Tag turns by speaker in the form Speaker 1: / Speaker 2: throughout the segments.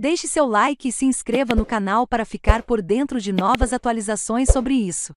Speaker 1: Deixe seu like e se inscreva no canal para ficar por dentro de novas atualizações sobre isso.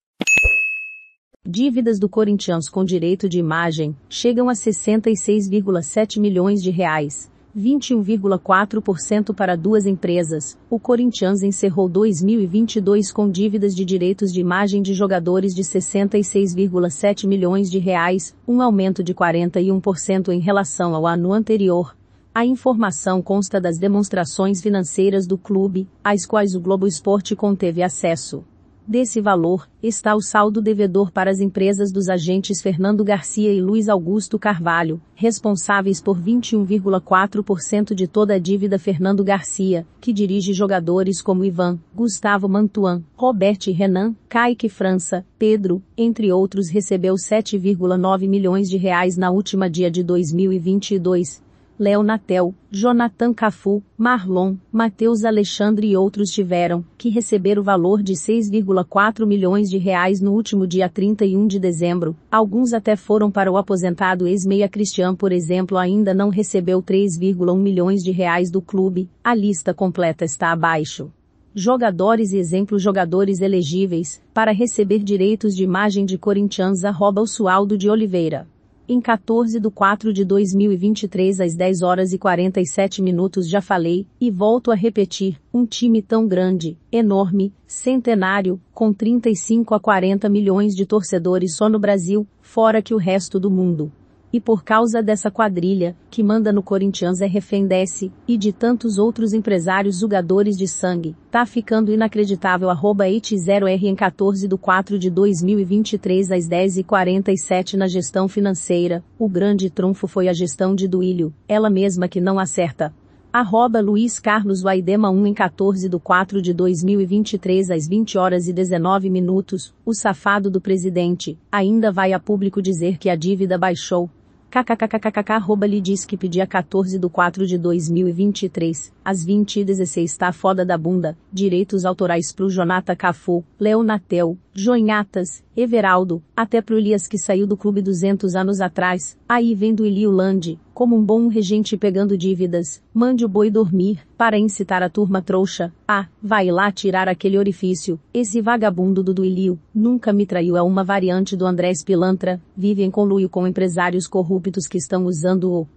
Speaker 1: Dívidas do Corinthians com direito de imagem chegam a 66,7 milhões de reais, 21,4% para duas empresas. O Corinthians encerrou 2022 com dívidas de direitos de imagem de jogadores de 66,7 milhões de reais, um aumento de 41% em relação ao ano anterior, a informação consta das demonstrações financeiras do clube, às quais o Globo Esporte conteve acesso. Desse valor, está o saldo devedor para as empresas dos agentes Fernando Garcia e Luiz Augusto Carvalho, responsáveis por 21,4% de toda a dívida Fernando Garcia, que dirige jogadores como Ivan, Gustavo Mantuan, Robert Renan, Kaique França, Pedro, entre outros recebeu 7,9 milhões de reais na última dia de 2022, Léo Natel, Jonathan Cafu, Marlon, Matheus Alexandre e outros tiveram que receber o valor de 6,4 milhões de reais no último dia 31 de dezembro. Alguns até foram para o aposentado ex-meia Cristian, por exemplo, ainda não recebeu 3,1 milhões de reais do clube. A lista completa está abaixo jogadores e exemplos jogadores elegíveis, para receber direitos de imagem de Corinthians arroba o Sualdo de Oliveira em 14 de 4 de 2023 às 10 horas e 47 minutos já falei, e volto a repetir, um time tão grande, enorme, centenário, com 35 a 40 milhões de torcedores só no Brasil, fora que o resto do mundo e por causa dessa quadrilha, que manda no Corinthians é refém desse, e de tantos outros empresários julgadores de sangue, tá ficando inacreditável arroba 0R em 14 do 4 de 2023 às 10h47 na gestão financeira, o grande trunfo foi a gestão de Duílio, ela mesma que não acerta. Arroba Luiz Carlos Waidema 1 em 14 de 4 de 2023 às 20 horas e 19 minutos, o safado do presidente, ainda vai a público dizer que a dívida baixou, kkkkkk arroba lhe diz que pedia 14 do 4 de 2023, às 20 e 16 tá foda da bunda, direitos autorais pro Jonata Cafu, Leonatel, Joinhatas, Everaldo, até pro Elias que saiu do clube 200 anos atrás, aí vem do Ilio Landi, como um bom regente pegando dívidas, mande o boi dormir, para incitar a turma trouxa, ah, vai lá tirar aquele orifício, esse vagabundo do Duilio, nunca me traiu é uma variante do Andrés Pilantra, vive em conluio com empresários corruptos que estão usando o